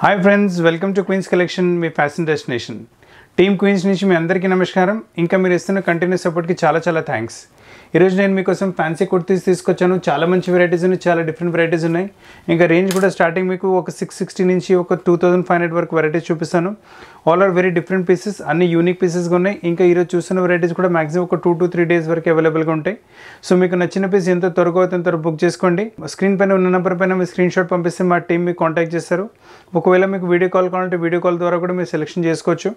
Hi friends welcome to Queens collection మీ fashion destination team Queens నుంచి మీ అందరికీ నమస్కారం ఇంకా మీరు ఇస్తున్న కంటిన్యూస్ సపోర్ట్కి చాలా చాలా థ్యాంక్స్ ఈరోజు నేను మీకోసం ఫ్యాన్సీ కుర్తీస్ తీసుకొచ్చాను చాలా మంచి వెరైటీస్ ఉన్నాయి చాలా డిఫరెంట్ వెరైటీస్ ఉన్నాయి ఇంకా రేంజ్ కూడా స్టార్టింగ్ మీకు ఒక సిక్స్ సిక్స్టీ నుంచి ఒక టూ థౌసండ్ ఫైవ్ హండ్రెడ్ వరకు వెరైటీస్ చూపిస్తాను all are very different pieces అన్ని యూనిక్ పీసెస్గా ఉన్నాయి ఇంకా ఈరోజు చూస్తున్న వెరైటీస్ కూడా మాక్సిమం ఒక టూ టు త్రీ డేస్ వరకు అవైలబుల్గా ఉంటాయి సో మీకు నచ్చిన పీస్ ఎంత త్వరగా అవుతుంది త్వరగా బుక్ చేసుకోండి స్క్రీన్ పైన ఉన్న నెంబర్ పైన మీ స్క్రీన్ షాట్ పంపిస్తే మా టీం మీకు కాంటాక్ట్ చేస్తారు ఒకవేళ మీకు వీడియో కాల్ కావాలంటే వీడియో కాల్ ద్వారా కూడా మీరు సెలెక్షన్ చేసుకోవచ్చు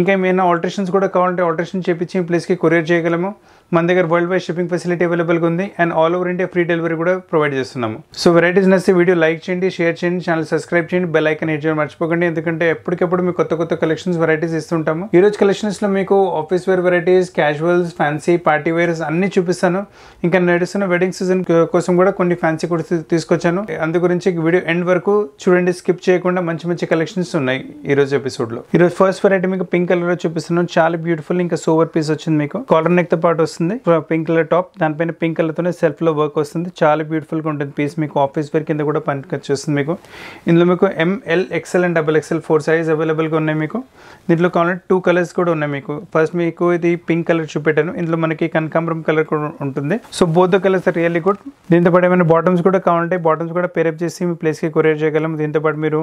ఇంకా ఏమైనా ఆల్టరేషన్స్ కూడా కావాలంటే ఆల్టరేషన్ చేపించి ప్లేస్కి కొరియర్ చేయగలము మన దగ్గర వరల్డ్ వైడ్ షిప్పింగ్ ఫెసిలిటీ అవైలబుల్గా ఉంది and all over India free delivery కూడా ప్రొవైడ్ చేస్తున్నాము సో వెరైటీస్ నచ్చితే వీడియో లైక్ చేయండి షేర్ చేయండి ఛానల్ సబ్స్క్రైబ్ చేయండి బెల్ ఐకన్ హిట్ చేయడం మర్చిపోకండి ఎందుకంటే ఎప్పటికప్పుడు మీకు కొత్త కొత్త కలెక్షన్స్ వెరైటీస్ ఇస్తుంటాము ఈరోజు లో మీకు office wear varieties casuals fancy party wears అన్ని చూపిస్తాను ఇంకా నడుస్తున్న వెడ్డింగ్ సీజన్ కోసం కూడా కొన్ని ఫ్యాన్సీ కూడా తీసుకొచ్చాను అందు గురించి వీడియో ఎండ్ వరకు చూడండి స్కిప్ చేయకుండా మంచి మంచి కలెక్షన్స్ ఉన్నాయి ఈ రోజు ఎపిసోడ్ లో ఈ రోజు ఫస్ట్ వెరైటీ మీకు పింక్ కలర్ లో చూపిస్తున్నాను చాలా బ్యూటిఫుల్ ఇంకా సోవర్ పీస్ వచ్చింది మీకు కాలర్ నెక్ తో పాటు వస్తుంది పింక్ కలర్ టాప్ దానిపైన పింక్ కలర్ సెల్ఫ్ లో వర్క్ వస్తుంది చాలా బ్యూటిఫుల్ గా ఉంటుంది పీస్ మీకు ఆఫీస్ వేర్ కింద కూడా పనికొచ్చేస్తుంది మీకు ఇందులో మీకు M L XL and double XL four size గా ఉన్నాయి మీకు దీంట్లో కావాలంటే టూ కలర్స్ కూడా ఉన్నాయి మీకు ఫస్ట్ మీకు ఇది పింక్ కలర్ చూపెట్టాను ఇందులో మనకి కనకాంబరం కలర్ కూడా ఉంటుంది సో బోధ కలర్స్ రియల్లీ గుడ్ దీంతో పాటు ఏమైనా బాటమ్స్ కూడా కావాలంటే బాటమ్స్ కూడా పేరప్ చేసి మీ ప్లేస్ కి కొరియర్ చేయగలం దీంతో పాటు మీరు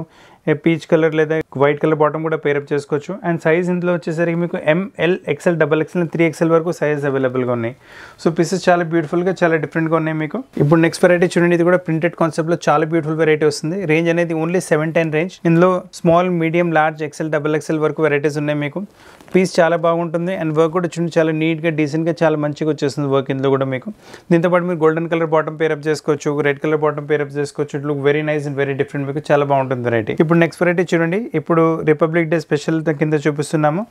పీచ్ కలర్ లేదా వైట్ కలర్ బాటమ్ కూడా పేరప్ చేసుకోవచ్చు అండ్ సైజ్ ఇందులో వచ్చేసరికి మీకు M L XL double XL three XL వరకు సైజ్ అవైలబుల్ బ్యూటిఫుల్గా ఉన్నాయి సో పీసెస్ చాలా బ్యూటిఫుల్గా చాలా డిఫరెంట్గా ఉన్నాయి మీకు ఇప్పుడు నెక్స్ట్ వెరైటీ చూడండి ఇది కూడా ప్రింటెడ్ కాన్సెప్ట్లో చాలా బ్యూటిఫుల్ వెరైటీ వస్తుంది రేంజ్ అనేది ఓన్లీ సెవెన్ టెన్ రేంజ్ ఇందులో small medium large XL double XL వరకు వెరైటీస్ ఉన్నాయి మీకు పీస్ చాలా బాగుంటుంది అండ్ వర్క్ కూడా చూడండి చాలా నీట్గా డీసెంట్గా చాలా మంచిగా వచ్చేస్తుంది వర్క్ ఇందులో కూడా మీకు దీంతోపాటు మీరు గోల్డెన్ కలర్ బాటమ్ పేరప్ చేసుకోవచ్చు రెడ్ కలర్ బాటమ్ పేరప్ చేసుకోవచ్చు ఇట్లు look very nice and very different మీకు చాలా బాగుంటుంది వెరైటీ ఇప్పుడు నెక్స్ట్ వెరైటీ చూడండి ఇప్పుడు రిపబ్లిక్ డే స్పెషల్ కింద చూపిస్తున్నాము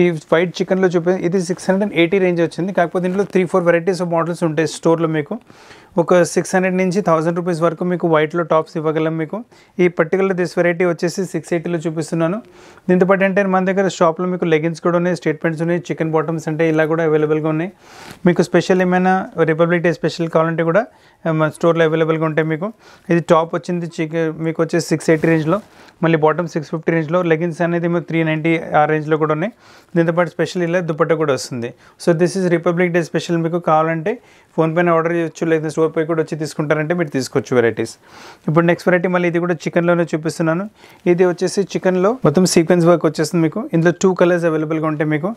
ఈ వైట్ చికెన్లో చూపే ఇది six hundred and eighty range వచ్చింది కాకపోతే దీంట్లో three four varieties of models ఉంటాయి స్టోర్లో మీకు ఒక సిక్స్ హండ్రెడ్ నుంచి థౌసండ్ రూపీస్ వరకు మీకు వైట్లో టాప్స్ ఇవ్వగలం మీకు ఈ పర్టికులర్ దిస్ వెరైటీ వచ్చేసి సిక్స్ ఎయిటీలో చూపిస్తున్నాను పాటు అంటే మన దగ్గర షాప్లో మీకు లెగిన్స్ కూడా ఉన్నాయి స్టేట్మెంట్స్ ఉన్నాయి చికెన్ బాటమ్స్ అంటే ఇలా కూడా అవైలబుల్గా ఉన్నాయి మీకు స్పెషల్ ఏమైనా రిపబ్లిక్ డే స్పెషల్ కావాలంటే కూడా స్టోర్లో అవైలబుల్గా ఉంటాయి మీకు ఇది టాప్ వచ్చింది చిక్ మీకు వచ్చే సిక్స్ ఎయిటీ రేంజ్లో మళ్ళీ బాటమ్ సిక్స్ ఫిఫ్టీ రేంజ్లో లెగిన్స్ అనేది మీకు త్రీ నైంటీ ఆ రేంజ్లో కూడా ఉన్నాయి దీంతోపాటు స్పెషల్ ఇలా దుప్పట్ట కూడా వస్తుంది so this is Republic Day special మీకు కావాలంటే ఫోన్పైన ఆర్డర్ చేయొచ్చు లేదా స్టోర్ పై కూడా వచ్చి తీసుకుంటారంటే మీరు తీసుకోవచ్చు వెరైటీస్ ఇప్పుడు నెక్స్ట్ వెరైటీ మళ్ళీ ఇది కూడా చికెన్లోనే చూపిస్తున్నాను ఇది వచ్చేసి చికెన్లో మొత్తం సీక్వెన్స్ వర్క్ వచ్చేస్తుంది మీకు ఇందులో టూ కలర్స్ అవైలబుల్గా ఉంటాయి మీకు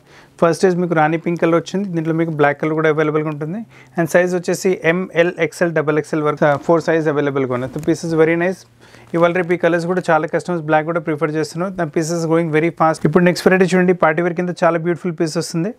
ఫస్ట్ ఈజ్ మీకు రాణి పింక్ కలర్ వచ్చింది దీంట్లో మీకు బ్లాక్ కలర్ కూడా అవైలబుల్గా ఉంటుంది అండ్ సైజ్ వచ్చేసి ఎంఎల్ ఎక్స్ఎల్ డబల్ ఎక్స్ఎల్ వరకు ఫోర్ సైజ్ అవైలబుల్గా ఉన్నాయి సో పీసెస్ వెరీ నైస్ ఇవాళ రేపు ఈ కలర్స్ కూడా చాలా కస్టమర్స్ బ్లాక్ కూడా ప్రిఫర్ చేస్తున్నారు దాని పీసెస్ గోయింగ్ వెరీ ఫాస్ట్ ఇప్పుడు నెక్స్ట్ వెరైటీ చూడండి పార్టీ వేర్ కింద చాలా బ్యూటిఫుల్ పీస్ వస్తుంది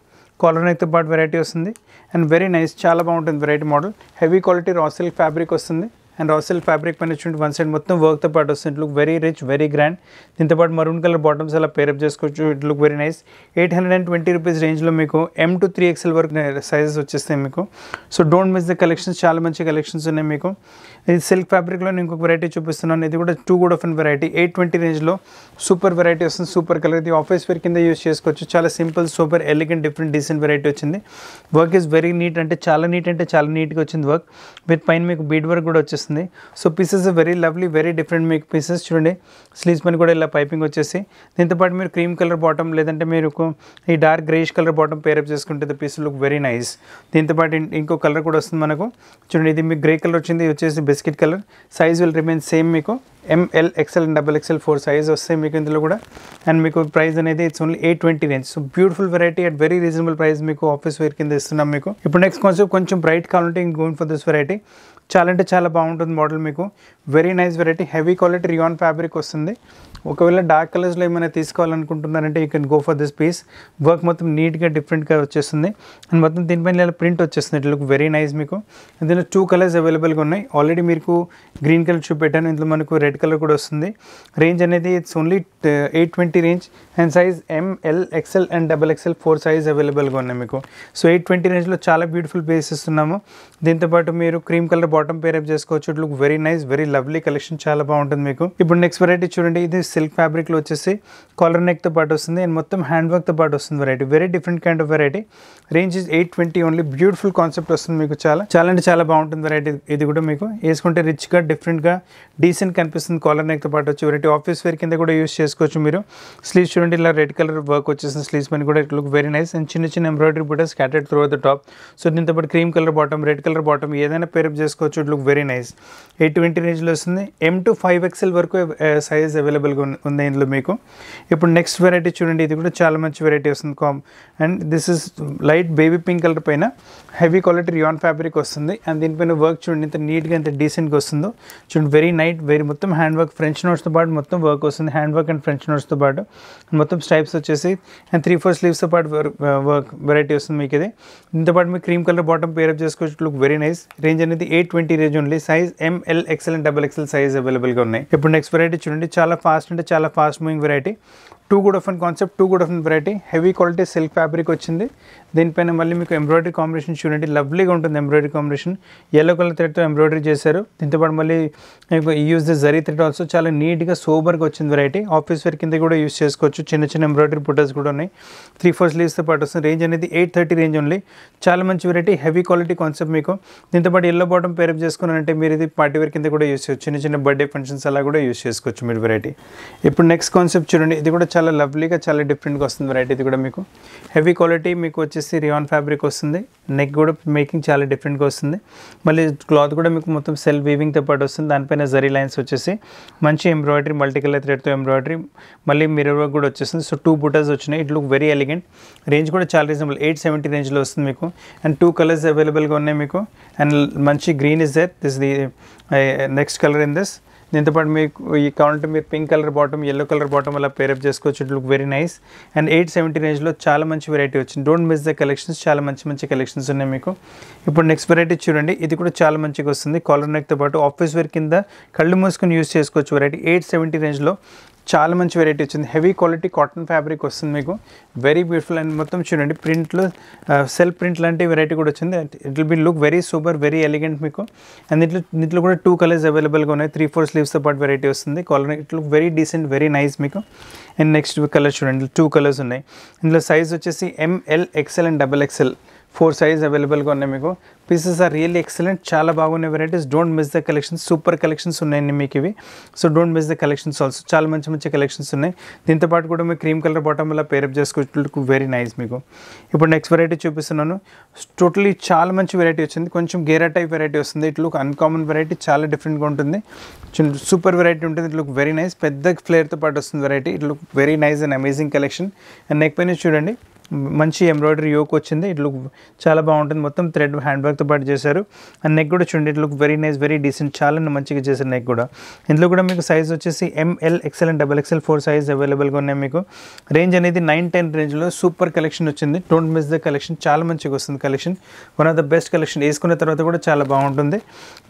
కాలర్ నెక్తో పాటు వెరైటీ వస్తుంది అండ్ వెరీ నైస్ చాలా బాగుంటుంది variety model heavy quality raw silk fabric వస్తుంది అండ్ రాసిల్ ఫ్యాబ్రిక్ పైన వచ్చినట్టు వన్ సైడ్ మొత్తం వర్క్తో పాటు వస్తుంది it very rich very grand దీంతో పాటు మరూన్ కలర్ బాటమ్స్ అలా పేరప్ చేసుకోవచ్చు it look very nice eight hundred and twenty rupees రేంజ్లో మీకు ఎం టు త్రీ ఎక్స్ఎల్ వరకు సైజెస్ వచ్చేస్తాయి మీకు so don't miss the collections చాలా మంచి కలెక్షన్స్ ఉన్నాయి మీకు ఇది సిల్క్ ఫ్యాబ్రిక్లో నేను ఇంకొక వెరైటీ చూపిస్తున్నాను ఇది కూడా too good of and variety eight twenty రేంజ్లో సూపర్ వెరైటీ వస్తుంది సూపర్ కలర్ ఇది ఆఫీస్ వేర్ కింద యూస్ చేసుకోవచ్చు చాలా simple super elegant different decent variety వచ్చింది వర్క్ ఈజ్ వెరీ నీట్ అంటే చాలా నీట్ అంటే చాలా నీట్గా వచ్చింది వర్క్ విత్ పైన మీకు బీడ్ వర్క్ కూడా వచ్చేస్తుంది వస్తుంది so pieces very lovely very different మీకు పీసెస్ చూడండి స్లీవ్స్ పని కూడా ఇలా పైపింగ్ వచ్చేసి దీంతోపాటు మీరు క్రీమ్ కలర్ బాటమ్ లేదంటే మీరు ఈ dark greyish colour bottom pair up చేసుకుంటే the piece look very nice దీంతోపాటు ఇంకో కలర్ కూడా వస్తుంది మనకు చూడండి ఇది మీకు గ్రే కలర్ వచ్చింది వచ్చేసి biscuit colour size will remain same మీకు M L XL and double XL four size వస్తాయి మీకు ఇందులో కూడా అండ్ మీకు ప్రైస్ అనేది it's only eight twenty range so beautiful variety at very reasonable price మీకు ఆఫీస్ వేర్ కింద ఇస్తున్నాం మీకు ఇప్పుడు నెక్స్ట్ కొంచెం కొంచెం బ్రైట్ కావాలంటే ఇంకోన్ ఫర్ దిస్ వెరైటీ చాలా అంటే చాలా బాగుంటుంది మోడల్ మీకు very nice variety heavy quality rayon fabric వస్తుంది ఒకవేళ డార్క్ కలర్స్లో ఏమైనా తీసుకోవాలనుకుంటున్నారంటే you can go for this piece work మొత్తం నీట్గా డిఫరెంట్గా వచ్చేస్తుంది అండ్ మొత్తం దీనిపైన ఇలా ప్రింట్ వచ్చేస్తుంది ఇట్ లుక్ వెరీ నైస్ మీకు ఇందులో టూ కలర్స్ అవైలబుల్గా ఉన్నాయి ఆల్రెడీ మీకు గ్రీన్ కలర్ చూపెట్టాను ఇందులో మనకు రెడ్ కలర్ కూడా వస్తుంది రేంజ్ అనేది it's only eight twenty range and size M L XL and double XL four size అవైలబుల్గా ఉన్నాయి మీకు సో ఎయిట్ ట్వంటీ రేంజ్లో చాలా బ్యూటిఫుల్ పేస్ ఇస్తున్నాము దీంతోపాటు మీరు క్రీమ్ కలర్ బాటమ్ పేరప్ చేసుకోవచ్చు it look very nice very lovely collection చాలా బాగుంటుంది మీకు ఇప్పుడు నెక్స్ట్ వెరైటీ చూడండి ఇది సిల్క్ ఫ్యాబ్రిక్లో వచ్చేసి కాలర్ నెక్తో పాటు వస్తుంది అండ్ మొత్తం హ్యాండ్ వర్క్తో పాటు వస్తుంది variety very different kind of variety range is eight twenty only beautiful concept వస్తుంది మీకు చాలా చాలా అంటే చాలా బాగుంటుంది వెరైటీ ఇది కూడా మీకు వేసుకుంటే రిచ్గా డిఫరెంట్గా డీసెంట్ కనిపిస్తుంది కాలర్ నెక్తో పాటు వచ్చి వెరైటీ ఆఫీస్ వేర్ కింద కూడా యూస్ చేసుకోవచ్చు మీరు స్లీవ్స్ చూడండి ఇలా రెడ్ కలర్ వర్క్ వచ్చేసిన స్లీవ్స్ పని కూడా it look very nice and చిన్న చిన్న ఎంబ్రాయిడరీ బుట్ట scattered through the top so దీంతో పాటు cream colour bottom red colour bottom ఏదైనా పేరప్ చేసుకోవచ్చు it look very nice eight twenty రేంజ్లో వస్తుంది ఎం టు ఫైవ్ ఎక్స్ఎల్ వరకు సైజ్ uh, అవైలబుల్గా ఉంది ఇందులో మీకు ఇప్పుడు నెక్స్ట్ వెరైటీ చూడండి ఇది కూడా చాలా మంచి వెరైటీ వస్తుంది కామ్ and this is light baby pink colour పైన హెవీ క్వాలిటీ రియాన్ ఫ్యాబ్రిక్ వస్తుంది అండ్ దీనిపైన వర్క్ చూడండి ఇంత నీట్గా ఇంత డీసెంట్గా వస్తుందో చూడండి వెరీ నైట్ వెరీ మొత్తం హ్యాండ్ వర్క్ ఫ్రెంచ్ నోట్స్తో పాటు మొత్తం వర్క్ వస్తుంది హ్యాండ్ వర్క్ అండ్ ఫ్రెంచ్ నోట్స్తో పాటు మొత్తం స్టైప్స్ వచ్చేసి అండ్ త్రీ ఫోర్ స్లీవ్స్తో పాటు వర్క్ వెరైటీ uh, వస్తుంది మీకు ఇది దీంతో పాటు మీకు క్రీమ్ కలర్ బాటమ్ పేరప్ చేసుకోవచ్చు లుక్ వెరీ నైస్ రేంజ్ అనేది ఎయిట్ ట్వంటీ రేంజ్ ఉంది size M L XL and double XL size అవైలబుల్గా ఉన్నాయి ఇప్పుడు నెక్స్ట్ వెరైటీ చూడండి చాలా ఫాస్ట్ అంటే చాలా fast moving variety too good of concept too good of variety heavy quality silk fabric వచ్చింది దీనిపైన మళ్ళీ మీకు ఎంబ్రాయిడరీ కాంబినేషన్ చూడండి లవ్లీగా ఉంటుంది ఎంబ్రాయిడరీ కాంబినేషన్ ఎల్లో కలర్ థ్రెడ్తో ఎంబ్రాయిడరీ చేశారు దీంతోపాటు మళ్ళీ మీకు use the zari thread also చాలా నీట్గా సూపర్గా వచ్చింది వెరైటీ ఆఫీస్ వేర్ కింద కూడా యూస్ చేసుకోవచ్చు చిన్న చిన్న ఎంబ్రాయిడరీ ఫొటోస్ కూడా ఉన్నాయి త్రీ ఫోర్ స్లీవ్స్తో పాటు వస్తుంది రేంజ్ అనేది ఎయిట్ థర్టీ రేంజ్ ఓన్లీ చాలా మంచి వెరైటీ హెవీ క్వాలిటీ కాన్సెప్ట్ మీకు దీంతోపాటు ఎల్లో బాటమ్ పేరప్ చేసుకున్నారంటే మీరు ఇది పార్టీ వేర్ కింద కూడా యూస్ చేయొచ్చు చిన్న చిన్న బర్త్డే ఫంక్షన్స్ అలా కూడా యూస్ చేసుకోవచ్చు మీరు వెరైటీ ఇప్పుడు నెక్స్ట్ కాన్సెప్ట్ చూడండి ఇది కూడా చాలా చాలా లవ్లీగా చాలా డిఫరెంట్గా వస్తుంది వెరైటీ ఇది కూడా మీకు హెవీ క్వాలిటీ మీకు వచ్చేసి రియాన్ ఫ్యాబ్రిక్ వస్తుంది నెక్ కూడా మేకింగ్ చాలా డిఫరెంట్గా వస్తుంది మళ్ళీ క్లాత్ కూడా మీకు మొత్తం సెల్ వీవింగ్తో పాటు వస్తుంది దానిపైన జరీ లైన్స్ వచ్చేసి మంచి ఎంబ్రాయిడరీ మల్టీ కలర్ థ్రెడ్తో ఎంబ్రాయిడరీ మళ్ళీ మిర్రర్ వర్క్ కూడా వచ్చేస్తుంది సో టూ బుటర్స్ వచ్చినాయి it look very elegant range కూడా చాలా రీజనబుల్ ఎయిట్ సెవెంటీ రేంజ్లో వస్తుంది మీకు అండ్ టూ కలర్స్ అవైలబుల్గా ఉన్నాయి మీకు అండ్ మంచి green is there this the next colour in this దీంతోపాటు మీకు ఈ కావాలంటే మీరు pink colour bottom yellow colour bottom అలా పేరప్ చేసుకోవచ్చు it look very nice and eight seventy రేంజ్లో చాలా మంచి వెరైటీ వచ్చింది డోంట్ మిస్ ద కలెక్షన్స్ చాలా మంచి మంచి కలెక్షన్స్ ఉన్నాయి మీకు ఇప్పుడు నెక్స్ట్ వెరైటీ చూడండి ఇది కూడా చాలా మంచిగా వస్తుంది కాలర్ నెక్తో పాటు ఆఫీస్ వేర్ కింద కళ్ళు మూసుకొని యూస్ చేసుకోవచ్చు వెరైటీ ఎయిట్ సెవెంటీ రేంజ్లో చాలా మంచి వెరైటీ వచ్చింది హెవీ క్వాలిటీ కాటన్ ఫ్యాబ్రిక్ వస్తుంది మీకు వెరీ బ్యూటిఫుల్ అండ్ మొత్తం చూడండి ప్రింట్లు సెల్ఫ్ ప్రింట్ లాంటి వెరైటీ కూడా వచ్చింది it will be look very super very elegant మీకు అండ్ దీంట్లో ఇంట్లో కూడా టూ కలర్స్ అవైలబుల్గా ఉన్నాయి త్రీ ఫోర్ స్లీవ్స్తో పాటు వెరైటీ వస్తుంది collar it look very decent very nice మీకు అండ్ నెక్స్ట్ కలర్ చూడండి టూ కలర్స్ ఉన్నాయి ఇందులో సైజ్ వచ్చేసి M L XL and double XL four size అవైలబుల్గా ఉన్నాయి మీకు పీసెస్ ఆర్ రియల్లీ ఎక్సలెంట్ చాలా బాగున్నాయి varieties don't miss the collections super collections ఉన్నాయండి మీకు ఇవి so don't miss the collections also చాలా మంచి మంచి కలెక్షన్స్ ఉన్నాయి దీంతో పాటు కూడా మీకు క్రీమ్ కలర్ బాటమ్ వల్ల పేరప్ చేసుకోవచ్చు వెరీ నైస్ మీకు ఇప్పుడు నెక్స్ట్ వెరైటీ చూపిస్తున్నాను టోటలీ చాలా మంచి వెరైటీ వచ్చింది కొంచెం గేరా టైప్ వెరైటీ వస్తుంది ఇట్ లుక్ అన్కామన్ వెరైటీ చాలా డిఫరెంట్గా ఉంటుంది సూపర్ వెరైటీ ఉంటుంది ఇట్ లుక్ వెరీ నైస్ పెద్ద ఫ్లేర్తో పాటు వస్తుంది variety it look very nice and amazing collection and neck పైన చూడండి మంచి ఎంబ్రాయిడరీ యోక్ వచ్చింది ఇట్ లుక్ చాలా బాగుంటుంది మొత్తం థ్రెడ్ హ్యాండ్ బ్యాగ్తో పాటు చేశారు అండ్ నెక్ కూడా చూడండి it look very nice very decent చాలా మంచిగా చేశారు నెక్ కూడా ఇందులో కూడా మీకు సైజ్ వచ్చేసి M L XL and double XL four size అవైలబుల్గా ఉన్నాయి మీకు రేంజ్ అనేది నైన్ టెన్ రేంజ్లో సూపర్ కలెక్షన్ వచ్చింది డోంట్ మిస్ ద కలెక్షన్ చాలా మంచిగా వస్తుంది collection one of the best collection వేసుకున్న తర్వాత కూడా చాలా బాగుంటుంది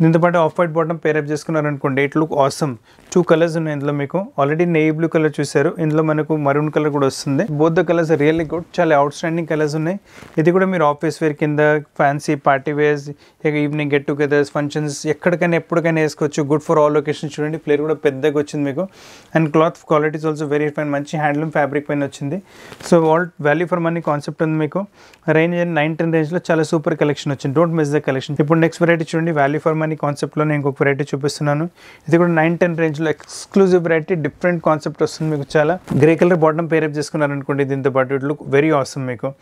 దీంతో పాటు ఆఫ్ వైట్ బాటమ్ పేరప్ చేసుకున్నారనుకోండి it look awesome two colours ఉన్నాయి ఇందులో మీకు ఆల్రెడీ నెయ్యి బ్లూ కలర్ చూశారు ఇందులో మనకు మరూన్ కలర్ కూడా వస్తుంది both the colours really good చాలా చాలా అవుట్ స్టాండింగ్ కలర్స్ ఉన్నాయి ఇది కూడా మీరు ఆఫీస్ వేర్ కింద fancy party wears evening get togethers functions ఎక్కడికైనా ఎప్పటికైనా వేసుకోవచ్చు గుడ్ ఫర్ ఆల్ లొకేషన్ చూడండి ఫ్లేర్ కూడా పెద్దగా వచ్చింది మీకు and cloth qualities also very fine మంచి హ్యాండ్లూమ్ ఫ్యాబ్రిక్ పైన వచ్చింది so all value for money concept ఉంది మీకు రేంజ్ నైన్ టెన్ రేంజ్లో చాలా సూపర్ కలెక్షన్ వచ్చింది డోంట్ మిస్ ద కలెక్షన్ ఇప్పుడు నెక్స్ట్ వెరైటీ చూడండి వాల్యూ ఫర్ మనీ కాన్సెప్ట్లో నేను ఇంకొక వెరైటీ చూపిస్తున్నాను ఇది కూడా నైన్ టెన్ రేంజ్లో ఎక్స్క్లూజివ్ వెరైటీ డిఫరెంట్ కాన్సెప్ట్ వస్తుంది మీకు చాలా గ్రే కలర్ బాటమ్ పేరప్ చేసుకున్నారనుకోండి దీంతో పాటు ఇట్ లుక్ వెరీ वस्तु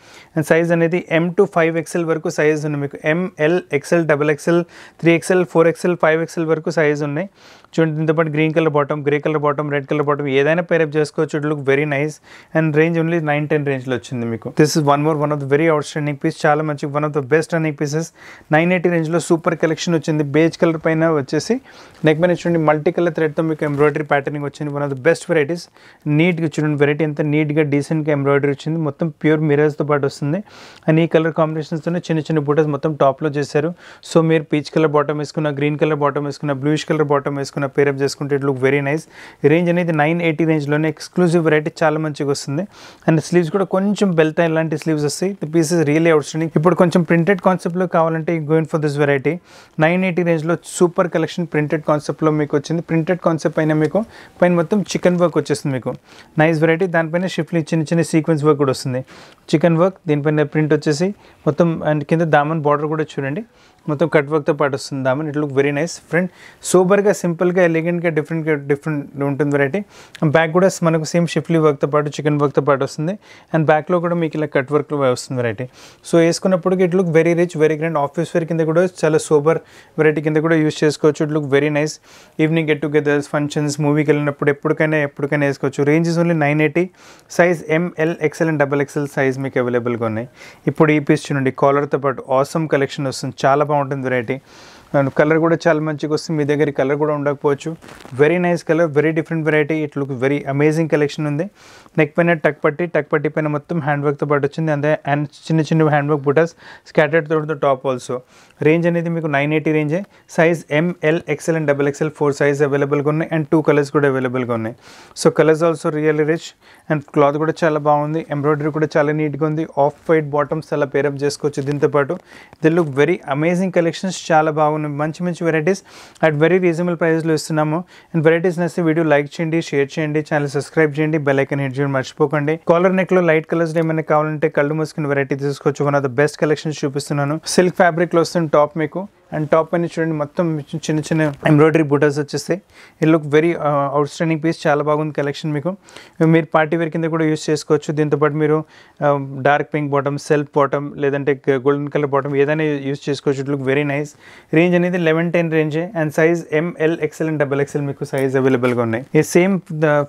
सैजने एम टू फाइव एक्सएल वरक size M L XL double XL three XL four XL five XL वरक सैज़ చూడండి ఇంతపాటు green colour bottom grey colour bottom red colour bottom ఏదైనా పేరప్ చేసుకోవచ్చు it look very nice and range only nine ten రేంజ్లో వచ్చింది మీకు this is one more one of the very outstanding piece చాలా మంచి one of the best running pieces nine eighty రేంజ్లో super collection వచ్చింది beige colour పైన వచ్చేసి neck పైన చూడండి మల్టీ కలర్ థ్రెడ్తో మీకు ఎంబ్రాయిడరీ ప్యాటర్నింగ్ వచ్చింది one of the best varieties నీట్గా చూడండి వెరైటీ ఎంత నీట్గా డీసెంట్గా ఎంబ్రాయిడరీ వచ్చింది మొత్తం ప్యూర్ మిరర్స్తో పాటు వస్తుంది అండ్ ఈ కలర్ కాంబినేషన్స్తోనే చిన్న చిన్న బూటస్ మొత్తం టాప్లో చేశారు సో మీరు పీచ్ కలర్ బాటమ్ వేసుకున్న గ్రీన్ కలర్ బాటమ్ వేసుకున్న బ్లూష్ కలర్ బాటమ్ వేసుకున్న చేసుకున్న పేరప్ చేసుకుంటే it look very nice range అనేది నైన్ ఎయిటీ రేంజ్లోనే ఎక్స్క్లూజివ్ వెరైటీ చాలా మంచిగా వస్తుంది అండ్ స్లీవ్స్ కూడా కొంచెం బెల్ట్ ఇలాంటి స్లీవ్స్ వస్తాయి ది పీసెస్ రియలీ స్టాండింగ్ ఇప్పుడు కొంచెం ప్రింటెడ్ కాన్సెప్ట్లో కావాలంటే going for this variety nine eighty రేంజ్లో సూపర్ కలెక్షన్ ప్రింటెడ్ కాన్సెప్ట్లో మీకు వచ్చింది ప్రింటెడ్ కాన్సెప్ట్ పైన మీకు పైన మొత్తం చికెన్ వర్క్ వచ్చేస్తుంది మీకు నైస్ వెరైటీ దానిపైన షిఫ్ట్లు చిన్న చిన్న సీక్వెన్స్ వర్క్ కూడా వస్తుంది చికెన్ వర్క్ దీనిపైన ప్రింట్ వచ్చేసి మొత్తం అండ్ కింద దామన్ బార్డర్ కూడా చూడండి మొత్తం కట్ వర్క్తో పాటు వస్తుంది దామని it look very nice front సూపర్గా సింపుల్గా ఎలిగెంట్గా డిఫరెంట్గా డిఫరెంట్ ఉంటుంది వెరైటీ బ్యాక్ కూడా మనకు సేమ్ షిఫ్ట్లీ వర్క్తో పాటు చికెన్ వర్క్తో పాటు వస్తుంది అండ్ బ్యాక్లో కూడా మీకు ఇలా కట్ వర్క్లో వస్తుంది వెరైటీ సో వేసుకున్నప్పుడు it look very rich very grand office wear కింద కూడా చాలా సూపర్ వెరైటీ కింద కూడా యూస్ చేసుకోవచ్చు it look very nice evening get togethers functions మూవీకి వెళ్ళినప్పుడు ఎప్పటికైనా ఎప్పటికైనా వేసుకోవచ్చు ranges only nine eighty size M L XL and double XL size మీకు అవైలబుల్గా ఉన్నాయి ఇప్పుడు ఈ పీస్ చూడండి కాలర్తో పాటు ఆసమ్ కలెక్షన్ వస్తుంది చాలా mountain variety అండ్ కలర్ కూడా చాలా మంచిగా వస్తుంది మీ దగ్గర కలర్ కూడా ఉండకపోవచ్చు very nice colour very different variety it look very amazing collection ఉంది నెక్ పైన టక్ పట్టి టక్ పట్టి పైన మొత్తం హ్యాండ్ వర్క్తో పాటు వచ్చింది అండ్ అండ్ చిన్న చిన్న హ్యాండ్ వర్క్ బుటస్ స్కాటర్డ్ తోడుతో టాప్ ఆల్సో రేంజ్ అనేది మీకు నైన్ ఎయిటీ రేంజే size M L XL and double XL four size అవైలబుల్గా ఉన్నాయి అండ్ టూ కలర్స్ కూడా అవైలబుల్గా ఉన్నాయి so colours also really rich and cloth కూడా చాలా బాగుంది ఎంబ్రాయిడరీ కూడా చాలా నీట్గా ఉంది ఆఫ్ వైట్ బాటమ్స్ అలా పేరప్ చేసుకోవచ్చు దీంతో పాటు the look very amazing collections చాలా బాగున్నాయి మంచి మంచి వెరైటీస్ అట్ వెరీ రీజనబుల్ ప్రైస్లో ఇస్తున్నాము అండ్ వెరైటీస్ నచ్చి వీడియో లైక్ చేయండి షేర్ చేయండి ఛానల్ సబ్స్క్రైబ్ చేయండి బెల్ ఐకన్ హిట్ చేయండి మర్చిపోకండి కాలర్ నెక్లో లైట్ కలర్స్ ఏమైనా కావాలంటే కళ్ళు మూసుకుని వెరైటీ తీసుకోవచ్చు one of the best collections చూపిస్తున్నాను సిల్క్ ఫ్యాబ్రిక్లో వస్తుంది టాప్ మీకు అండ్ టాప్ పైన చూడండి మొత్తం చిన్న చిన్న ఎంబ్రాయిడరీ బూటాస్ వచ్చేస్తాయి it look very outstanding piece చాలా బాగుంది కలెక్షన్ మీకు మీరు పార్టీ వేర్ కింద కూడా యూస్ చేసుకోవచ్చు దీంతోపాటు మీరు dark pink bottom self bottom లేదంటే గోల్డెన్ కలర్ బాటమ్ ఏదైనా యూస్ చేసుకోవచ్చు it look very nice range అనేది లెవెన్ టెన్ రేంజే and size M L XL and double XL మీకు సైజ్ అవైలబుల్గా ఉన్నాయి ఈ సేమ్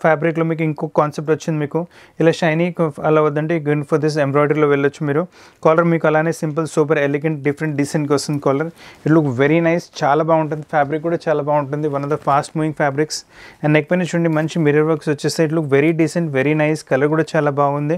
ఫ్యాబ్రిక్లో uh, మీకు ఇంకో కాన్సెప్ట్ వచ్చింది మీకు ఇలా షైనింగ్ అలా వద్దంటే గ్రీన్ ఫర్ దిస్ ఎంబ్రాయిడరీలో వెళ్ళొచ్చు మీరు కాలర్ మీకు అలానే సింపుల్ సూపర్ ఎలిగెంట్ డిఫరెంట్ డిసెంట్గా వస్తుంది collar it look very nice చాలా బాగుంటుంది ఫ్యాబ్రిక్ కూడా చాలా బాగుంటుంది one of the fast moving fabrics and neck పైన చూడండి మంచి మిర్రర్ వర్క్స్ వచ్చేస్తాయి it look very decent very nice colour కూడా చాలా బాగుంది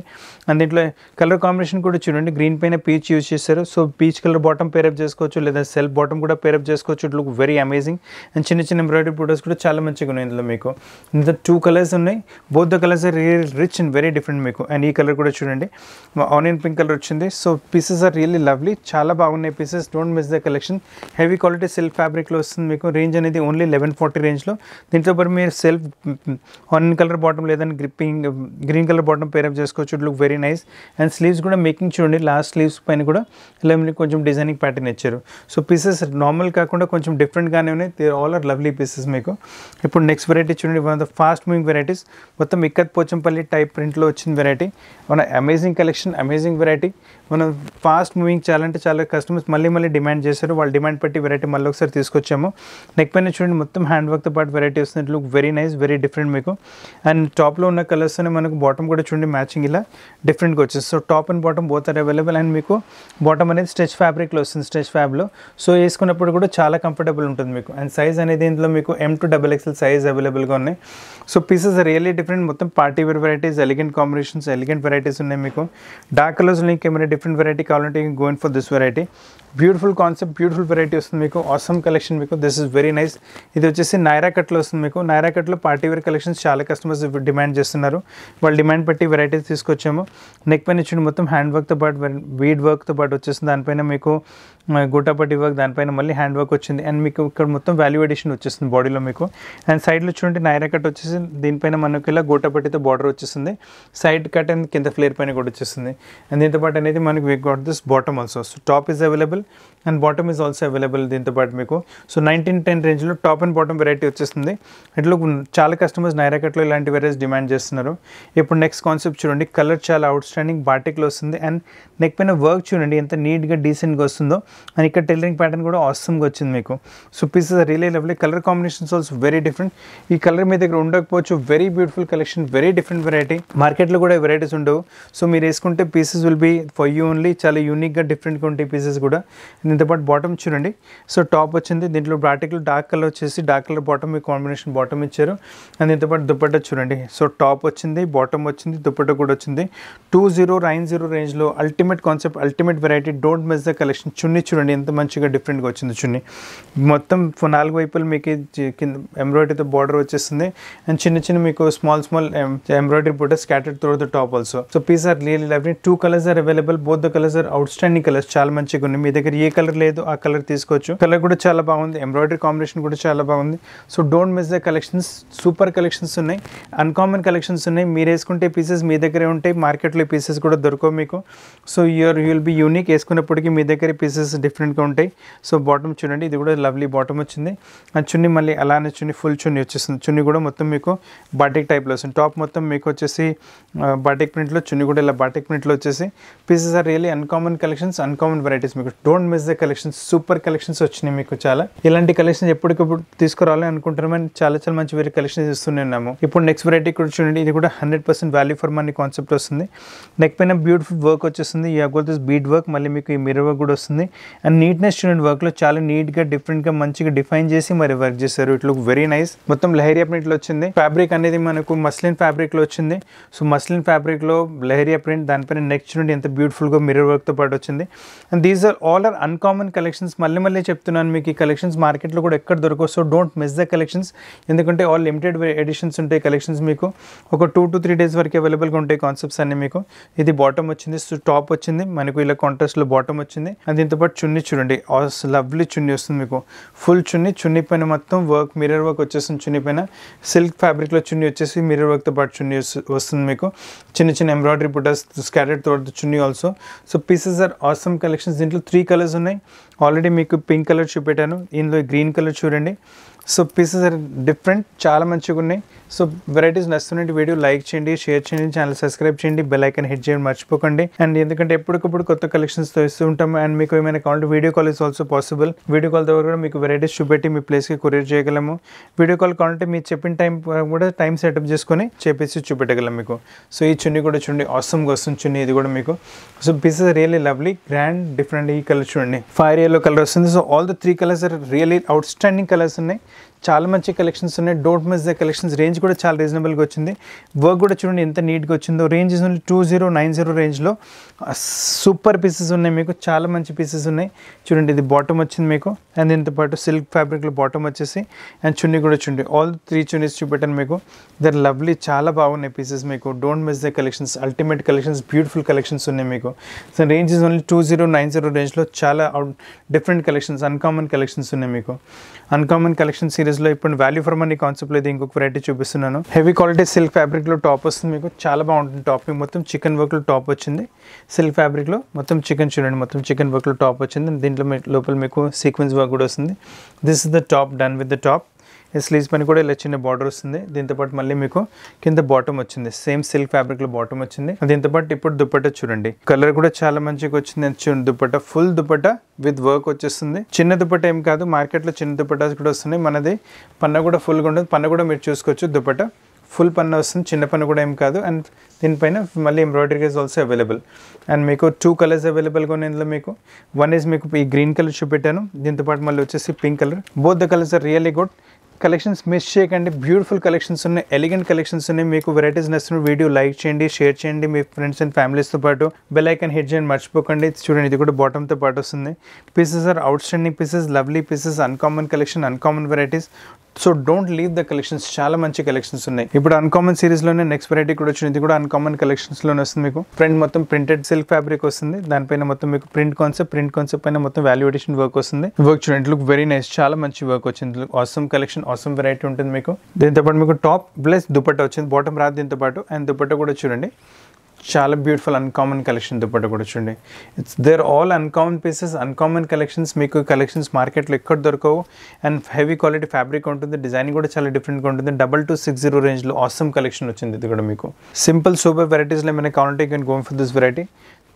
అండ్ దీంట్లో కలర్ కాంబినేషన్ కూడా చూడండి గ్రీన్ పైన పీచ్ యూజ్ చేశారు so peach colour bottom pair up చేసుకోవచ్చు లేదా సెల్ఫ్ బాటమ్ కూడా పేరప్ చేసుకోవచ్చు it look very amazing and చిన్న చిన్న ఎంబ్రాయిడరీ ప్రొడక్ట్స్ కూడా చాలా మంచిగా ఉన్నాయి ఇందులో మీకు ఇందులో టూ కలర్స్ ఉన్నాయి both the colours are real rich and very different మీకు అండ్ ఈ కలర్ కూడా చూడండి ఆనియన్ పింక్ కలర్ వచ్చింది so pieces are really lovely చాలా బాగున్నాయి pieces don't miss the collection heavy quality self ఫ్యాబ్రిక్లో వస్తుంది మీకు రేంజ్ అనేది ఓన్లీ లెవెన్ ఫార్టీ రేంజ్లో దీంతో పాటు మీరు సెల్ఫ్ ఆన్ కలర్ బాటమ్ లేదని gripping green colour bottom pair up చేసుకోవచ్చు it look very nice and sleeves కూడా మేకింగ్ చూడండి లాస్ట్ స్లీవ్స్ పైన కూడా ఇలా మీకు కొంచెం డిజైనింగ్ ప్యాటర్న్ ఇచ్చారు సో పీసెస్ నార్మల్ కాకుండా కొంచెం డిఫరెంట్గానే ఉన్నాయి they all are lovely pieces మీకు ఇప్పుడు నెక్స్ట్ వెరైటీ చూడండి one of the fast moving varieties మొత్తం ఇక్కత్ పోచంపల్లి టైప్ ప్రింట్లో వచ్చిన వెరైటీ మన అమేజింగ్ కలెక్షన్ అమేజింగ్ వెరైటీ మనం ఫాస్ట్ మూవింగ్ చేయాలంటే చాలా కస్టమర్స్ మళ్ళీ మళ్ళీ డిమాండ్ చేశారు వాళ్ళు డిమాండ్ పెట్టి వెరైటీ మళ్ళీ ఒకసారి తీసుకొచ్చాము నెక్ పైన చూడండి మొత్తం హ్యాండ్ వర్క్తో పాటు వెరైటీ వస్తుంది look very nice very different మీకు అండ్ టాప్లో ఉన్న కలర్స్తోనే మనకు బాటమ్ కూడా చూడండి మ్యాచింగ్ ఇలా డిఫరెంట్గా వచ్చేసి so top and bottom both are available and మీకు బాటమ్ అనేది స్ట్రెచ్ ఫ్యాబ్రిక్లో వస్తుంది స్ట్రెచ్ ఫ్యాబ్లో సో వేసుకున్నప్పుడు కూడా చాలా కంఫర్టబుల్ ఉంటుంది మీకు అండ్ సైజ్ అనేది ఇందులో మీకు M to double XL size అవైలబుల్గా ఉన్నాయి సో పీసెస్ రియల్లీ డిఫరెంట్ మొత్తం party wear varieties elegant combinations elegant varieties ఉన్నాయి మీకు డార్క్ కలర్స్ లింక్ ఏమైనా different variety, Carlton can going for this variety. Beautiful concept beautiful variety వస్తుంది మీకు awesome collection మీకు this is very nice ఇది వచ్చేసి నైరా కట్లో వస్తుంది మీకు నైరా కట్లో పార్టీ వేర్ కలెక్షన్స్ చాలా కస్టమర్స్ డిమాండ్ చేస్తున్నారు వాళ్ళు డిమాండ్ పెట్టి వెరైటీస్ తీసుకొచ్చాము నెక్ పైన ఇచ్చిన మొత్తం హ్యాండ్ వర్క్తో పాటు వీడ్ వర్క్తో పాటు వచ్చేసింది దానిపైన మీకు గోటాపట్టి వర్క్ దానిపైన మళ్ళీ హ్యాండ్ వర్క్ వచ్చింది అండ్ మీకు ఇక్కడ మొత్తం వాల్యూ ఎడిషన్ వచ్చేస్తుంది బాడీలో మీకు అండ్ సైడ్లో చూడండి నైరా కట్ వచ్చేసి దీనిపైన మనకి ఇలా గోటాపట్టితో బార్డర్ వచ్చేసింది సైడ్ కట్ అండ్ కింద ఫ్లేర్ పైన కూడా వచ్చేసింది అండ్ దీంతో పాటు అనేది మనకి we got this bottom also so top is available and bottom is also available దీంతో పాటు మీకు సో నైన్టీన్ టెన్ రేంజ్లో టాప్ అండ్ బాటమ్ వెరైటీ వచ్చేస్తుంది ఇట్లా చాలా కస్టమర్స్ నైరాకట్లో ఇలాంటి వెరైటీస్ డిమాండ్ చేస్తున్నారు ఇప్పుడు నెక్స్ట్ కాన్సెప్ట్ చూడండి కలర్ చాలా అవుట్ స్టాండింగ్ బాటిక్లో వస్తుంది అండ్ నెక్ పైన వర్క్ చూడండి ఎంత నీట్గా డీసెంట్గా వస్తుందో అండ్ ఇక్కడ టెలరింగ్ ప్యాటర్న్ కూడా ఆసమ్గా వచ్చింది మీకు so pieces really lovely colour combinations also very different ఈ కలర్ మీ దగ్గర ఉండకపోవచ్చు very beautiful collection very different variety మార్కెట్లో కూడా వెరైటీస్ ఉండవు సో మీరు వేసుకుంటే pieces will be for you only చాలా యూనిక్గా డిఫరెంట్గా ఉంటాయి పీసెస్ కూడా దాంతోపాటు బాటమ్ చూడండి సో టాప్ వచ్చింది దీంట్లో బ్రాటికల్ డార్క్ కలర్ వచ్చేసి డార్క్ కలర్ బాటమ్ మీకు కాంబినేషన్ బాటమ్ ఇచ్చారు అండ్ దీంతోపాటు దుప్పట్ట చూడండి సో టాప్ వచ్చింది బాటమ్ వచ్చింది దుప్పట్ట కూడా వచ్చింది టూ జీరో నైన్ జీరో రేంజ్లో ultimate concept ultimate variety don't miss the collection chunni చూడండి ఎంత మంచిగా డిఫరెంట్గా వచ్చింది చున్నీ మొత్తం నాలుగు వైపులు మీకు కింద ఎంబ్రాయిడరీతో బార్డర్ వచ్చేస్తుంది అండ్ చిన్న చిన్న మీకు స్మాల్ స్మాల్ ఎంబ్రాయిడరీ బుట్ట scattered through the top also so piece are really eleven two colours are available both the colours are outstanding colours చాలా మంచిగా ఉన్నాయి మీ దగ్గర ఏ కలర్ లేదు ఆ కలర్ తీసుకోవచ్చు కలర్ కూడా చాలా బాగుంది ఎంబ్రాయిడరీ కాంబినేషన్ కూడా చాలా బాగుంది so don't miss the collections super collections ఉన్నాయి అన్కామన్ కలెక్షన్స్ ఉన్నాయి మీరు వేసుకుంటే పీసెస్ మీ దగ్గరే ఉంటాయి మార్కెట్లో పీసెస్ కూడా దొరకవు మీకు so your you will be unique వేసుకున్నప్పటికీ మీ దగ్గర పీసెస్ డిఫరెంట్గా ఉంటాయి సో బాటమ్ చూడండి ఇది కూడా లవ్లీ బాటమ్ వచ్చింది ఆ చున్ని మళ్ళీ అలానే చున్ని ఫుల్ చున్ని వచ్చేస్తుంది చున్ని కూడా మొత్తం మీకు బాటిక్ టైప్లో వస్తుంది టాప్ మొత్తం మీకు వచ్చేసి బాటిక్ ప్రింట్లో చున్ని కూడా ఇలా బాటిక్ ప్రింట్లో వచ్చేసి pieces are really uncommon collections uncommon varieties మీకు don't miss the collections super collections వచ్చినాయి మీకు చాలా ఇలాంటి కలెక్షన్స్ ఎప్పటికప్పుడు తీసుకురావాలి అనుకుంటున్నామని చాలా చాలా మంచి వేరే కలెక్షన్స్ ఇస్తూనే ఉన్నాము ఇప్పుడు నెక్స్ట్ వెరైటీ కూడా చూడండి ఇది కూడా hundred percent value for money concept వస్తుంది నెక్ పైన బ్యూటిఫుల్ వర్క్ వచ్చేస్తుంది ఈ అగోల్ దిస్ బీడ్ వర్క్ మళ్ళీ మీకు ఈ మిర్రర్ వర్క్ కూడా వస్తుంది అండ్ నీట్నెస్ వర్క్ వర్క్లో చాలా నీట్గా డిఫరెంట్గా మంచిగా డిఫైన్ చేసి మరి వర్క్ చేశారు ఇట్ లుక్ వెరీ నైస్ మొత్తం లహరియా లో వచ్చింది ఫ్యాబ్రిక్ అనేది మనకు మస్లిన్ ఫ్యాబ్రిక్లో వచ్చింది సో మస్లిన్ ఫ్యాబ్రిక్ లో లహరియా ప్రింట్ దానిపైన నెక్స్ట్ చూడండి ఎంత బ్యూటిఫుల్ బ్యూటిఫుల్గా మిర్రర్ తో పాటు వచ్చింది and these are all all uncommon collections మళ్ళీ మళ్ళీ చెప్తున్నాను మీకు ఈ కలెక్షన్స్ మార్కెట్లో కూడా ఎక్కడ దొరకవు so don't miss the collections ఎందుకంటే ఆల్ లిమిటెడ్ ఎడిషన్స్ ఉంటాయి కలెక్షన్స్ మీకు ఒక టూ టు త్రీ డేస్ వరకు అవైలబుల్గా ఉంటాయి కాన్సెప్ట్స్ అన్ని మీకు ఇది బాటమ్ వచ్చింది సో టాప్ వచ్చింది మనకు ఇలా కాంట్రాస్ట్లో బాటమ్ వచ్చింది అండ్ దీంతోపాటు చున్నీ చూడండి లవ్లీ చున్నీ వస్తుంది మీకు ఫుల్ చున్నీ చున్నీ పైన మొత్తం వర్క్ మిర్రర్ వర్క్ వచ్చేస్తుంది చున్నీ పైన సిల్క్ ఫ్యాబ్రిక్లో చున్నీ వచ్చేసి మిర్రర్ వర్క్తో పాటు చున్నీ వస్తుంది మీకు చిన్న చిన్న ఎంబ్రాయిడరీ బుటాస్ స్కారెట్ తోట chunni also so pieces are awesome collections దీంట్లో త్రీ కలర్స్ ఉన్నాయి ఆల్రెడీ మీకు పింక్ కలర్ చూపెట్టాను ఇందులో గ్రీన్ కలర్ చూడండి సో పీసెస్ ఆర్ డిఫరెంట్ చాలా మంచిగా ఉన్నాయి సో వెరైటీస్ నచ్చుతున్న వీడియో లైక్ చేయండి షేర్ చేయండి ఛానల్ సబ్స్క్రైబ్ చేయండి బెల్ ఐకన్ హిట్ చేయండి మర్చిపోకండి అండ్ ఎందుకంటే ఎప్పటికప్పుడు కొత్త తో ఇస్తూ ఉంటాం అండ్ మీకు ఏమైనా కావాలంటే video call is also possible video call ద్వారా కూడా మీకు వెరైటీస్ చూపెట్టి మీ ప్లేస్కి కొరియర్ చేయగలము వీడియో కాల్ కావాలంటే మీరు చెప్పిన టైం కూడా టైం సెటప్ చేసుకుని చేపించి చూపెట్టగలం మీకు సో ఈ చున్నీ కూడా చూడండి ఆసమ్గా వస్తుంది చున్నీ ఇది కూడా మీకు so is really lovely grand different ఈ కలర్ చూడండి ఫైర్ ఇయర్లో కలర్ వస్తుంది so all the three colours are really outstanding colours ఉన్నాయి చాలా మంచి కలెక్షన్స్ ఉన్నాయి don't miss the collections range కూడా చాలా రీజనబుల్గా వచ్చింది వర్క్ కూడా చూడండి ఎంత నీట్గా వచ్చిందో range two zero nine zero రేంజ్లో సూపర్ పీసెస్ ఉన్నాయి మీకు చాలా మంచి పీసెస్ ఉన్నాయి చూడండి ఇది బాటమ్ వచ్చింది మీకు అండ్ దీంతో పాటు సిల్క్ ఫ్యాబ్రిక్లో బాటమ్ వచ్చేసి అండ్ చున్నీ కూడా చూడండి ఆల్ త్రీ చున్నీస్ చూపెట్టాను మీకు దర్ లవ్లీ చాలా బాగున్నాయి పీసెస్ మీకు don't miss the collections ultimate collections beautiful collections ఉన్నాయి మీకు so range is only two zero nine zero రేంజ్లో చాలా డిఫరెంట్ కలెక్షన్స్ అన్కామన్ కలెక్షన్స్ ఉన్నాయి మీకు అన్కామన్ కలెక్షన్ సిరీస్ లో ఇప్పుడు వాల్యూ ఫర్ మనీ కాన్సెప్ట్ లో ఇంకొక వెరైటీ చూపిస్తున్నాను హెవీ క్వాలిటీ సిల్క్ ఫ్యాబ్రిక్ లో టాప్ వస్తుంది మీకు చాలా బాగుంటుంది టాప్ మొత్తం చికెన్ వర్క్ లో టాప్ వచ్చింది సిల్క్ ఫ్యాబ్రిక్ లో మొత్తం చికెన్ చూడండి మొత్తం చికెన్ వర్క్ లో టాప్ వచ్చింది దీంట్లో లోపల మీకు సీక్వెన్స్ వర్క్ కూడా వస్తుంది this is the top done with the top ఈ స్లీవ్స్ పని కూడా ఇలా చిన్న బార్డర్ వస్తుంది దీంతోపాటు మళ్ళీ మీకు కింద బాటమ్ వచ్చింది సేమ్ సిల్క్ ఫ్యాబ్రిక్లో బాటమ్ వచ్చింది దీంతోపాటు ఇప్పుడు దుప్పట చూడండి కలర్ కూడా చాలా మంచిగా వచ్చింది చూడండి dupatta full dupatta with work వచ్చేస్తుంది చిన్న దుప్పట ఏం కాదు మార్కెట్లో చిన్న దుప్పటాస్ కూడా వస్తున్నాయి మనది పన్న కూడా ఫుల్గా ఉంటుంది పన్న కూడా మీరు చూసుకోవచ్చు దుప్పట ఫుల్ పన్న వస్తుంది చిన్న పన్ను కూడా ఏం కాదు అండ్ దీనిపైన మళ్ళీ embroidery is also available and మీకు టూ కలర్స్ అవైలబుల్గా ఉన్నాయి ఇందులో మీకు వన్ ఈజ్ మీకు ఈ గ్రీన్ కలర్ చూపెట్టాను దీంతోపాటు మళ్ళీ వచ్చేసి pink colour both the colours are really good collections miss చేయకండి బ్యూటిఫుల్ కలెక్షన్స్ ఉన్నాయి ఎలిగెంట్ కలెక్షన్స్ ఉన్నాయి మీకు వెరైటీస్ నచ్చిన వీడియో లైక్ చేయండి షేర్ చేయండి మీ ఫ్రెండ్స్ అండ్ ఫ్యామిలీస్తో పాటు బెల్ ఐకన్ హిట్ చేయండి మర్చిపోకండి చూడండి ఇది కూడా బాటంతో పాటు వస్తుంది pieces are outstanding pieces lovely pieces uncommon collection uncommon varieties so don't leave the collections చాలా మంచి కలెక్షన్స్ ఉన్నాయి ఇప్పుడు అన్కామన్ సిరీస్లోనే నెక్స్ట్ వెరైటీ కూడా వచ్చింది కూడా అన్కామన్ కలెక్షన్స్లోనే వస్తుంది మీకు ఫ్రంట్ మొత్తం ప్రింటెడ్ సిల్క్ ఫ్యాబ్రిక్ వస్తుంది దానిపైన మొత్తం మీకు ప్రింట్ కాన్సెప్ట్ ప్రింట్ కాన్సెప్ట్ పైన మొత్తం వాల్యుయేషన్ వర్క్ వస్తుంది వర్క్ చూడండి లుక్ వెరీ నైస్ చాలా మంచి వర్క్ వచ్చింది ఆసమ్ కలెక్షన్ ఆసమ్ వెరైటీ ఉంటుంది మీకు దీంతో పాటు మీకు టాప్ ప్లస్ దుపట్టా వచ్చింది బాటమ్ రాదు దీంతో పాటు అండ్ దుపట్టా కూడా చూడండి చాలా బ్యూటిఫుల్ అన్కామన్ కలెక్షన్ దుప్పట కూడా చూడండి it's there all uncommon pieces uncommon collections మీకు కలెక్షన్స్ మార్కెట్లో ఎక్కడ దొరకవు అండ్ హెవీ క్వాలిటీ ఫ్యాబ్రిక్ ఉంటుంది డిజైన్ కూడా చాలా డిఫరెంట్గా ఉంటుంది డబల్ టూ సిక్స్ జీరో రేంజ్లో ఆసమ్ కలెక్షన్ వచ్చింది ఇది కూడా మీకు సింపుల్ సూపర్ వెరైటీస్లో ఏమైనా కావాలంటే you can going for this variety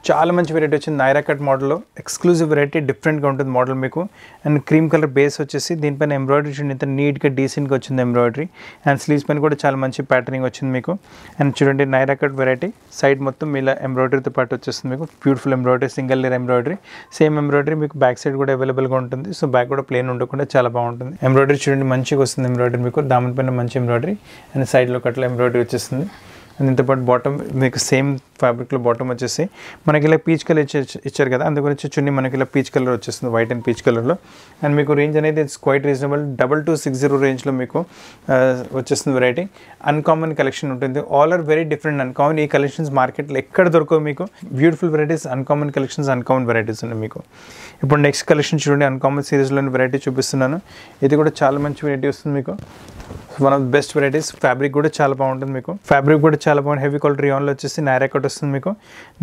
చాలా మంచి వెరైటీ వచ్చింది నైరా కట్ మోడల్లో ఎక్స్క్లూజివ్ వెరైటీ డిఫరెంట్గా ఉంటుంది మోడల్ మీకు అండ్ క్రీమ్ కలర్ బేస్ వచ్చేసి దీనిపైన ఎంబ్రాయిడరీ చూడండి ఇంత నీట్గా డీసెంట్గా వచ్చింది ఎంబ్రాయిడరీ అండ్ స్లీవ్స్ పైన కూడా చాలా మంచి ప్యాటర్నింగ్ వచ్చింది మీకు అండ్ చూడండి నైరా కట్ వెరైటీ సైడ్ మొత్తం ఇలా ఎంబ్రాయిడరీతో పాటు వచ్చేస్తుంది మీకు beautiful embroidery single layer embroidery same embroidery మీకు బ్యాక్ సైడ్ కూడా అవైలబుల్గా ఉంటుంది సో బ్యాక్ కూడా ప్లేన్ ఉండకుండా చాలా బాగుంటుంది ఎంబ్రాయిడరీ చూడండి మంచిగా వస్తుంది ఎంబ్రాయిడరీ మీకు దామన్ పైన మంచి ఎంబ్రాయిడరీ అండ్ సైడ్లో కట్ల ఎంబ్రాయిడరీ వచ్చేస్తుంది అండ్ ఇంతపాటు బాటమ్ మీకు సేమ్ ఫ్యాబ్రిక్లో బాటమ్ వచ్చేసి మనకి ఇలా పీచ్ కలర్ ఇచ్చారు కదా అందు గురించి చున్ని మనకి ఇలా పీచ్ కలర్ వచ్చేస్తుంది వైట్ అండ్ పీచ్ కలర్లో అండ్ మీకు రేంజ్ అనేది it's quite reasonable double two six zero రేంజ్లో మీకు వచ్చేస్తుంది వెరైటీ అన్కామన్ కలెక్షన్ ఉంటుంది all are very different uncommon ఈ కలెక్షన్స్ మార్కెట్లో ఎక్కడ దొరకవు మీకు beautiful varieties uncommon collections uncommon varieties ఉన్నాయి మీకు ఇప్పుడు నెక్స్ట్ కలెక్షన్ చూడండి అన్కామన్ సిరీస్లోని వెరైటీ చూపిస్తున్నాను ఇది కూడా చాలా మంచి వెరైటీ వస్తుంది మీకు one of best varieties fabric కూడా చాలా బాగుంటుంది మీకు ఫ్యాబ్రిక్ కూడా చాలా బాగుంది హెవీ క్వాలిటీ ఆన్లో వచ్చేసి నారాకట్ వస్తుంది మీకు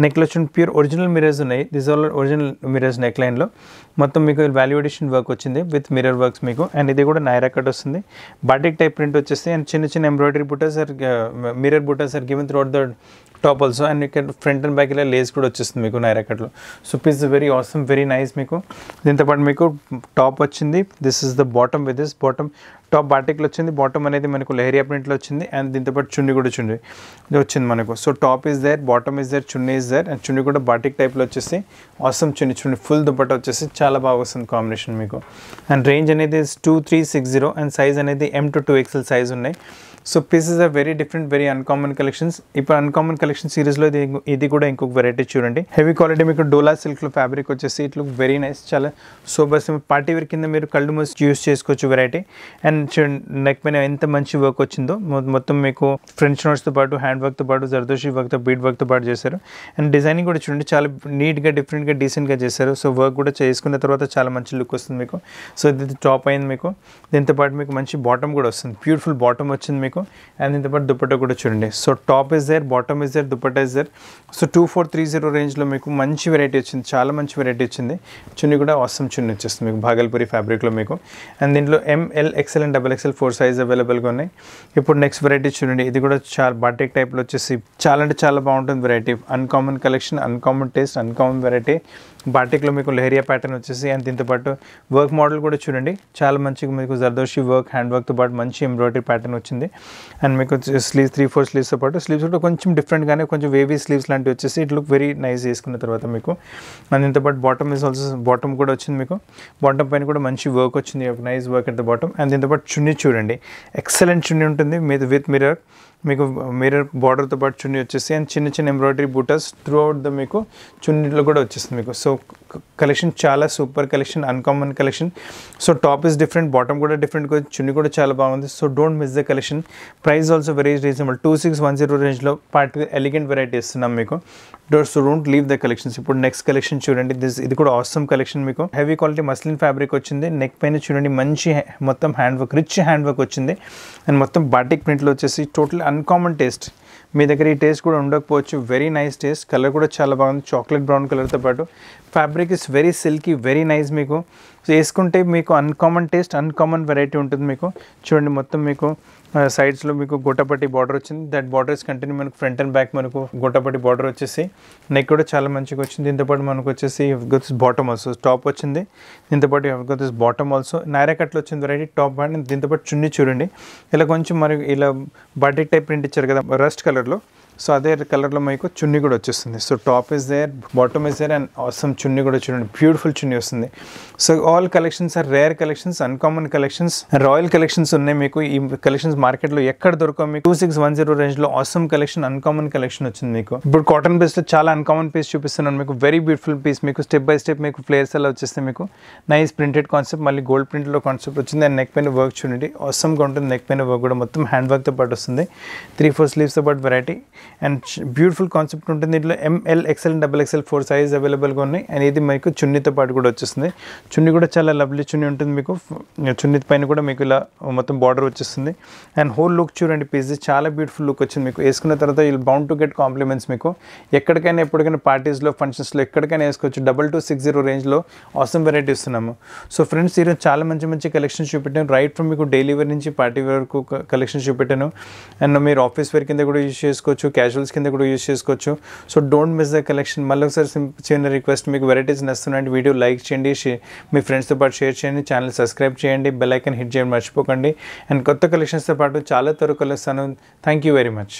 నెక్లో వచ్చిన ప్యూర్ ఒరిజినల్ మిరర్స్ ఉన్నాయి this all original mirrors neck లైన్లో మొత్తం మీకు వాల్యూ ఎడిషన్ వర్క్ వచ్చింది విత్ మిరర్ వర్క్స్ మీకు అండ్ ఇది కూడా నైరా కట్ వస్తుంది బాటిక్ టైప్ ప్రింట్ వచ్చేస్తే అండ్ చిన్న చిన్న ఎంబ్రాయిడరీ బుటాస్ ఆర్ మిరర్ బుటాస్ are given throughout the top also and ఇక్కడ ఫ్రంట్ అండ్ బ్యాక్ ఇలా లేస్ కూడా వచ్చేస్తుంది మీకు నైరాకట్లో so piece very awesome very nice మీకు దీంతోపాటు మీకు టాప్ వచ్చింది this is the bottom with this bottom top బాటిక్లో వచ్చింది బాటమ్ అనేది మనకు లెహరియా ప్రింట్లో వచ్చింది అండ్ దీంతోపాటు చున్నీ కూడా చున్నీ వచ్చింది మనకు so top is there bottom is there chunni is there and chunni కూడా బాటిక్ టైప్లో వచ్చేసి ఆసమ్ చున్నీ చున్నీ ఫుల్ దుపట్టా వచ్చేసి చాలా బాగా వస్తుంది కాంబినేషన్ మీకు అండ్ రేంజ్ అనేది two three six zero and size అనేది M to two XL size ఉన్నాయి so pieces uh very different very uncommon collections ఇప్పుడు అన్కామన్ కలెక్షన్ సిరీస్లో ఇది ఇది కూడా ఇంకొక వెరైటీ చూడండి హెవీ క్వాలిటీ మీకు డోలా సిల్క్లో ఫ్యాబ్రిక్ వచ్చేసి ఇట్ లుక్ వెరీ నైస్ చాలా బస్ పార్టీ వేర్ కింద మీరు కళ్ళు మూసి యూస్ చేసుకోవచ్చు వెరైటీ అండ్ చూడండి నెక్ పైన ఎంత మంచి వర్క్ వచ్చిందో మొత్తం మీకు ఫ్రెంచ్ నోట్స్తో పాటు హ్యాండ్ వర్క్తో పాటు జర్దోషి వర్క్తో బీడ్ వర్క్తో పాటు చేశారు అండ్ డిజైనింగ్ కూడా చూడండి చాలా నీట్గా డిఫరెంట్గా డీసెంట్గా చేశారు సో వర్క్ కూడా చేసుకున్న తర్వాత చాలా మంచి లుక్ వస్తుంది మీకు సో ఇది టాప్ అయింది మీకు దీంతో పాటు మీకు మంచి బాటమ్ కూడా వస్తుంది బ్యూటిఫుల్ బాటమ్ వచ్చింది మీకు మీకు అండ్ దీని పాటు దుపట్టా కూడా చూడండి so top is there bottom is there dupatta is there so two four three zero రేంజ్లో మీకు మంచి వెరైటీ వచ్చింది చాలా మంచి వెరైటీ వచ్చింది చున్నీ కూడా అవసరం చున్నీ వచ్చేస్తుంది మీకు భాగల్పూరి ఫ్యాబ్రిక్లో మీకు అండ్ దీంట్లో M L XL and double XL four size అవైలబుల్గా ఉన్నాయి ఇప్పుడు నెక్స్ట్ వెరైటీ చూడండి ఇది కూడా చాలా బాటిక్ టైప్లో వచ్చేసి చాలా అంటే చాలా బాగుంటుంది variety uncommon collection uncommon taste uncommon variety బాటిక్లో మీకు లెహరియా ప్యాటర్న్ వచ్చేసి అండ్ దీంతోపాటు వర్క్ మోడల్ కూడా చూడండి చాలా మంచిగా మీకు జర్దోషి వర్క్ హ్యాండ్ వర్క్తో పాటు మంచి ఎంబ్రాయిడరీ ప్యాటర్న్ వచ్చింది అండ్ మీకు స్లీవ్స్ త్రీ ఫోర్ స్లీవ్స్తో పాటు స్లీవ్స్ కూడా కొంచెం డిఫరెంట్గానే కొంచెం వేవీ స్లీవ్స్ లాంటివి వచ్చేసి ఇట్ లుక్ వెరీ నైస్ వేసుకున్న తర్వాత మీకు అండ్ దీంతోపాటు బాటమ్ ఇస్ ఆల్సో బాటమ్ కూడా వచ్చింది మీకు బాటమ్ పైన కూడా మంచి వర్క్ వచ్చింది nice work at the bottom and దీంతోపాటు చున్నీ చూడండి ఎక్సలెంట్ చున్నీ ఉంటుంది మీద విత్ మిర్రర్ మీకు మిర్రర్ బార్డర్తో పాటు చున్నీ వచ్చేసి అండ్ చిన్న చిన్న ఎంబ్రాయిడరీ బూటర్స్ త్రూ అవుట్ ద మీకు చున్నీలో కూడా వచ్చేస్తుంది మీకు సో కలెక్షన్ చాలా super collection uncommon collection so top is different bottom కూడా డిఫరెంట్ చున్నీ కూడా చాలా బాగుంది so don't miss the collection price also very reasonable two six one zero రేంజ్లో పార్టీ ఎలిగెంట్ వెరైటీ ఇస్తున్నాం మీకు door so don't leave the collections ఇప్పుడు next collection చూడండి this ఇది కూడా ఆసమ్ కలెక్షన్ మీకు హెవీ క్వాలిటీ మస్లిన్ ఫ్యాబ్రిక్ వచ్చింది neck పైన చూడండి మంచి మొత్తం hand work rich hand work వచ్చింది అండ్ మొత్తం బాటిక్ ప్రింట్లో వచ్చేసి టోటల్ uncommon test. మీ దగ్గర ఈ టేస్ట్ కూడా ఉండకపోవచ్చు వెరీ నైస్ టేస్ట్ కలర్ కూడా చాలా బాగుంది చాక్లెట్ బ్రౌన్ కలర్తో పాటు fabric is very silky very nice మీకు వేసుకుంటే మీకు అన్కామన్ టేస్ట్ అన్కామన్ వెరైటీ ఉంటుంది మీకు చూడండి మొత్తం మీకు సైడ్స్లో మీకు గొట్టపట్టి బార్డర్ వచ్చింది దట్ బార్డర్స్ కంటిన్యూ మనకు ఫ్రంట్ అండ్ బ్యాక్ మనకు గుట్టపట్టి బార్డర్ వచ్చేసి నెక్ కూడా చాలా మంచిగా వచ్చింది దీంతోపాటు మనకు వచ్చేసి గొత్స్ బాటమ్ ఆల్సో టాప్ వచ్చింది దీంతోపాటు గొత్స్ బాటమ్ ఆల్సో నారాకట్లో వచ్చింది వెరైటీ టాప్ అండ్ దీంతోపాటు చున్నీ చూడండి ఇలా కొంచెం మరి ఇలా బడ్డీ టైప్ ప్రింట్ ఇచ్చారు కదా రస్ట్ కలర్ lo. సో అదే కలర్లో మీకు చున్నీ కూడా వచ్చేస్తుంది so top is there bottom is there and అవసరం చున్నీ కూడా చూడండి బ్యూటిఫుల్ చున్నీ వస్తుంది so all collections are rare collections uncommon collections royal collections ఉన్నాయి మీకు ఈ కలెక్షన్స్ మార్కెట్లో ఎక్కడ దొరకవు మీకు టూ సిక్స్ వన్ జీరో రేంజ్లో అవసరం కలెక్షన్ అన్కామన్ కలెక్షన్ వచ్చింది మీకు ఇప్పుడు కాటన్ బేస్లో చాలా అన్కామన్ పీస్ చూపిస్తున్నాను మీకు వెరీ బ్యూటిఫుల్ పీస్ మీకు స్టెప్ బై స్టెప్ మీకు ప్లేస్ అలా వచ్చేస్తే మీకు నైస్ ప్రింటెడ్ కాన్సెప్ట్ మళ్ళీ గోల్డ్ ప్రింట్లో కాన్సెప్ట్ వచ్చింది అండ్ నెక్ పైన వర్క్ చూడండి అవసరంగా ఉంటుంది నెక్ పైన వర్క్ కూడా మొత్తం హ్యాండ్ వర్క్తో పాటు వస్తుంది త్రీ ఫోర్ స్లీవ్స్తో పాటు వెరైటీ అండ్ బ్యూటిఫుల్ కాన్సెప్ట్ ఉంటుంది దీంట్లో M L XL double XL four size అవైలబుల్గా ఉన్నాయి అండ్ ఇది మీకు చున్నీతో పాటు కూడా వచ్చేస్తుంది చున్నీ కూడా చాలా లవ్లీ చున్నీ ఉంటుంది మీకు చున్నీ పైన కూడా మీకు ఇలా మొత్తం బార్డర్ వచ్చేస్తుంది అండ్ హోల్ లుక్ చూడండి పీస్ చాలా బ్యూటిఫుల్ లుక్ వచ్చింది మీకు వేసుకున్న తర్వాత you bound to get compliments మీకు ఎక్కడికైనా ఎప్పటికైనా పార్టీస్లో ఫంక్షన్స్లో ఎక్కడికైనా వేసుకోవచ్చు డబల్ టూ సిక్స్ జీరో రేంజ్లో ఆసం వెరైటీ ఇస్తున్నాము సో ఫ్రెండ్స్ ఈరోజు చాలా మంచి మంచి కలెక్షన్స్ చూపెట్టాను రైట్ ఫ్రమ్ మీకు డైలీ వేర్ నుంచి పార్టీ వేర్ వరకు కలెక్షన్స్ చూపెట్టాను అండ్ మీరు ఆఫీస్ వేర్ కింద కూడా యూజ్ చేసుకోవచ్చు క్యాజువల్స్ కింద కూడా యూజ్ చేసుకోవచ్చు so don't miss the collection మళ్ళీ ఒకసారి చిన్న రిక్వెస్ట్ మీకు వెరైటీస్ నచ్చుతున్నాయి వీడియో లైక్ చేయండి మీ ఫ్రెండ్స్తో పాటు షేర్ చేయండి ఛానల్ సబ్స్క్రైబ్ చేయండి బెల్ ఐకన్ హిట్ చేయండి మర్చిపోకండి అండ్ కొత్త కలెక్షన్స్తో పాటు చాలా త్వరగా కలుస్తాను థ్యాంక్ యూ వెరీ మచ్